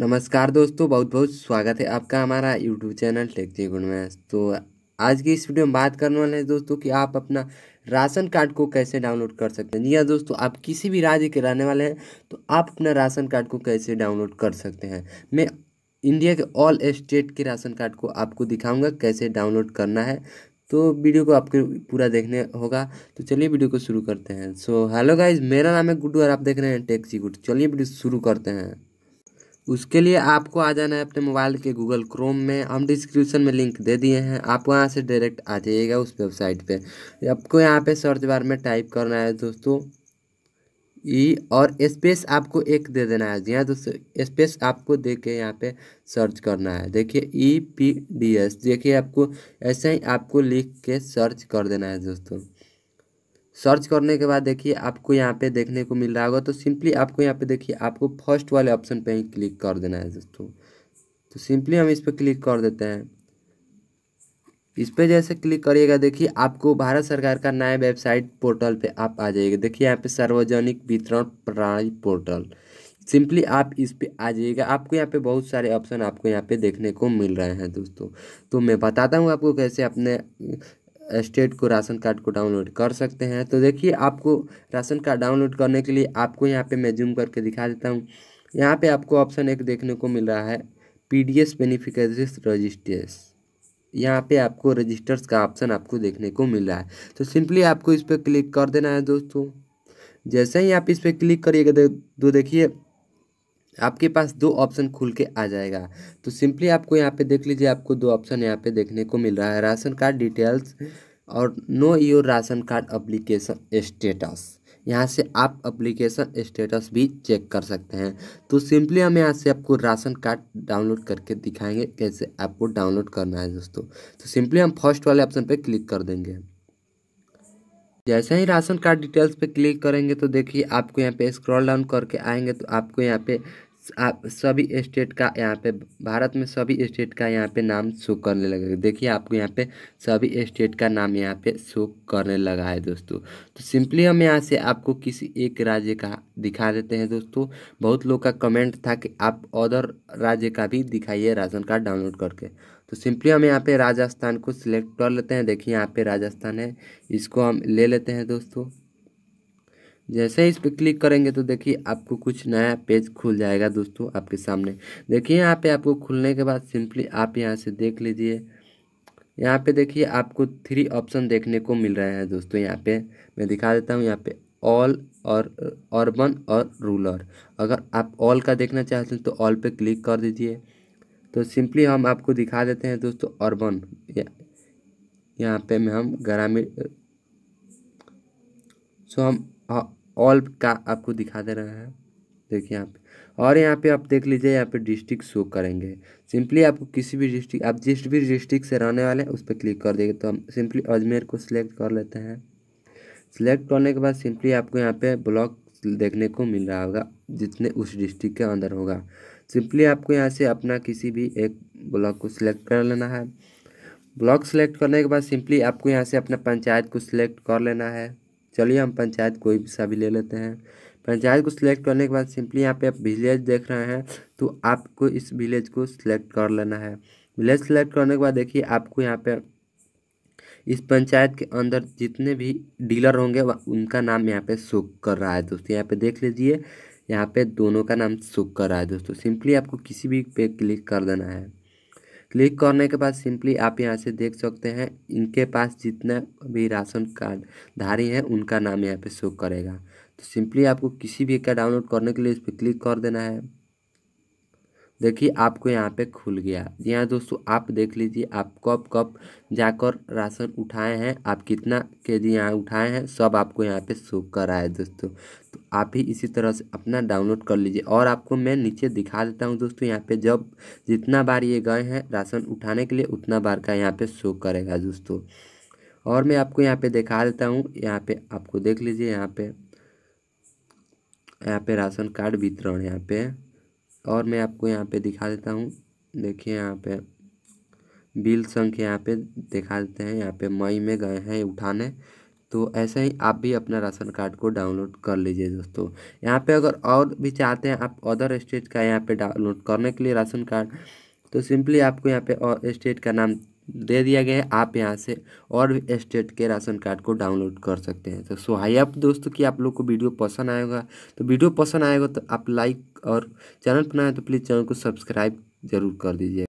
नमस्कार दोस्तों बहुत बहुत स्वागत है आपका हमारा यूट्यूब चैनल टेक्ची गुड में तो आज की इस वीडियो में बात करने वाले हैं दोस्तों कि आप अपना राशन कार्ड को कैसे डाउनलोड कर सकते हैं जी हाँ दोस्तों आप किसी भी राज्य के रहने वाले हैं तो आप अपना राशन कार्ड को कैसे डाउनलोड कर सकते हैं मैं इंडिया के ऑल स्टेट के राशन कार्ड को आपको दिखाऊँगा कैसे डाउनलोड करना है तो वीडियो को आपके पूरा देखने होगा तो चलिए वीडियो को शुरू करते हैं सो हेलो गाइज मेरा नाम है गुड्डू और आप देख रहे हैं टेक्सी गुड चलिए वीडियो शुरू करते हैं उसके लिए आपको आ जाना है अपने मोबाइल के गूगल क्रोम में हम डिस्क्रिप्शन में लिंक दे दिए हैं आप वहाँ से डायरेक्ट आ जाइएगा उस वेबसाइट पे आपको यहाँ पे सर्च बार में टाइप करना है दोस्तों ई और स्पेस आपको एक दे देना है जी हाँ दोस्तों स्पेस आपको दे के यहाँ पे सर्च करना है देखिए ई पी डी एस देखिए आपको ऐसे ही आपको लिख के सर्च कर देना है दोस्तों सर्च करने के बाद देखिए आपको यहाँ पे देखने को मिल रहा होगा तो सिंपली आपको यहाँ पे देखिए आपको फर्स्ट वाले ऑप्शन पे ही क्लिक कर देना है दोस्तों तो सिंपली हम इस पर क्लिक कर देते हैं इस पर जैसे क्लिक करिएगा देखिए आपको भारत सरकार का नया वेबसाइट पोर्टल पे आप आ जाइएगा देखिए यहाँ पे सार्वजनिक वितरण प्रणाली पोर्टल सिंपली आप इस पर आ जाइएगा आपको यहाँ पे बहुत सारे ऑप्शन आपको यहाँ पे देखने को मिल रहे हैं दोस्तों तो मैं बताता हूँ आपको कैसे अपने स्टेट को राशन कार्ड को डाउनलोड कर सकते हैं तो देखिए आपको राशन कार्ड डाउनलोड करने के लिए आपको यहाँ पे मैं जूम करके दिखा देता हूँ यहाँ पे आपको ऑप्शन एक देखने को मिल रहा है P D S beneficiaries registers यहाँ पे आपको रजिस्टर्स का ऑप्शन आपको देखने को मिल रहा है तो सिंपली आपको इस पर क्लिक कर देना है दोस्तों जैसे ही आप इस पर क्लिक करिएगा तो देखिए आपके पास दो ऑप्शन खुल के आ जाएगा तो सिंपली आपको यहाँ पे देख लीजिए आपको दो ऑप्शन यहाँ पे देखने को मिल रहा है राशन कार्ड डिटेल्स और know your ration card application status यहाँ से आप अप्लीकेशन स्टेटस भी चेक कर सकते हैं तो सिंपली हम यहाँ से आपको राशन कार्ड डाउनलोड करके दिखाएंगे कैसे आपको डाउनलोड करना है दोस्तों तो सिंपली हम फर्स्ट वाले ऑप्शन पर क्लिक कर देंगे जैसे ही राशन कार्ड डिटेल्स पे क्लिक करेंगे तो देखिए आपको यहाँ पे स्क्रॉल डाउन करके आएंगे तो आपको यहाँ पे आप सभी स्टेट का यहाँ पे भारत में सभी स्टेट का यहाँ पे नाम शो करने लगेगा देखिए आपको यहाँ पे सभी स्टेट का नाम यहाँ पे शो करने लगा है दोस्तों तो सिंपली हम यहाँ से आपको किसी एक राज्य का दिखा देते हैं दोस्तों बहुत लोग का कमेंट था कि आप अदर राज्य का भी दिखाइए राशन कार्ड डाउनलोड करके तो सिंपली हम यहाँ पे राजस्थान को सिलेक्ट कर लेते हैं देखिए यहाँ पे राजस्थान है इसको हम ले लेते हैं दोस्तों जैसे इस पर क्लिक करेंगे तो देखिए आपको कुछ नया पेज खुल जाएगा दोस्तों आपके सामने देखिए यहाँ पे आपको खुलने के बाद सिंपली आप यहाँ से देख लीजिए यहाँ पे देखिए आपको थ्री ऑप्शन देखने को मिल रहे हैं दोस्तों यहाँ पे मैं दिखा देता हूँ यहाँ पे ऑल और अर्बन और रूलर अगर आप ऑल का देखना चाहते हैं तो ऑल पर क्लिक कर दीजिए तो सिंपली हम आपको दिखा देते हैं दोस्तों अर्बन यहाँ पे हम ग्रामीण सो हम हाँ, ऑल का आपको दिखा दे रहा है देखिए यहाँ पे और यहाँ पे आप देख लीजिए यहाँ पे डिस्ट्रिक्ट शो करेंगे सिंपली आपको किसी भी डिस्ट्रिक्ट आप जिस भी डिस्ट्रिक्ट से रहने वाले हैं उस पर क्लिक कर देंगे तो हम सिंपली अजमेर को सिलेक्ट कर लेते हैं सिलेक्ट करने के बाद सिंपली आपको यहाँ पे ब्लॉक देखने को मिल रहा होगा जितने उस डिस्ट्रिक्ट के अंदर होगा सिंपली आपको यहाँ से अपना किसी भी एक ब्लॉक को सिलेक्ट कर लेना है ब्लॉक सेलेक्ट करने के बाद सिंपली आपको यहाँ से अपना पंचायत को सिलेक्ट कर लेना है चलिए हम पंचायत कोई भी सा भी ले लेते हैं पंचायत को सिलेक्ट करने के बाद सिंपली यहाँ पे आप विलेज देख रहे हैं तो आपको इस विलेज को सिलेक्ट कर लेना है विलेज सेलेक्ट करने के बाद देखिए आपको यहाँ पे इस पंचायत के अंदर जितने भी डीलर होंगे उनका नाम यहाँ पे शो कर रहा है दोस्तों यहाँ पे देख लीजिए यहाँ पे दोनों का नाम शो कर रहा है दोस्तों सिंपली आपको किसी भी पे क्लिक कर देना है क्लिक करने के बाद सिंपली आप यहाँ से देख सकते हैं इनके पास जितना भी राशन कार्ड धारी है उनका नाम यहाँ पे शो करेगा तो सिंपली आपको किसी भी एक का डाउनलोड करने के लिए इस पर क्लिक कर देना है देखिए आपको यहाँ पे खुल गया जी हाँ दोस्तों आप देख लीजिए आप कब कब जाकर राशन उठाए हैं आप कितना के जी यहाँ उठाए हैं सब आपको यहाँ पे शो कर रहा है दोस्तों तो आप ही इसी तरह से अपना डाउनलोड कर लीजिए और आपको मैं नीचे दिखा देता हूँ दोस्तों यहाँ पे जब जितना बार ये गए हैं राशन उठाने के लिए उतना बार का यहाँ पर शो करेगा दोस्तों और मैं आपको यहाँ पर दिखा देता हूँ यहाँ पर आपको देख लीजिए यहाँ पर यहाँ पर राशन कार्ड वितरण यहाँ पे और मैं आपको यहाँ पे दिखा देता हूँ देखिए यहाँ पे बिल संख्या यहाँ पे दिखा देते हैं यहाँ पे मई में गए हैं उठाने तो ऐसे ही आप भी अपना राशन कार्ड को डाउनलोड कर लीजिए दोस्तों यहाँ पे अगर और भी चाहते हैं आप अदर स्टेट का यहाँ पे डाउनलोड करने के लिए राशन कार्ड तो सिंपली आपको यहाँ पे और स्टेट का नाम दे दिया गया है आप यहाँ से और भी स्टेट के राशन कार्ड को डाउनलोड कर सकते हैं तो सो हाई आप दोस्तों कि आप लोग को वीडियो पसंद आएगा तो वीडियो पसंद आएगा तो आप लाइक और चैनल पर तो प्लीज़ चैनल को सब्सक्राइब जरूर कर दीजिए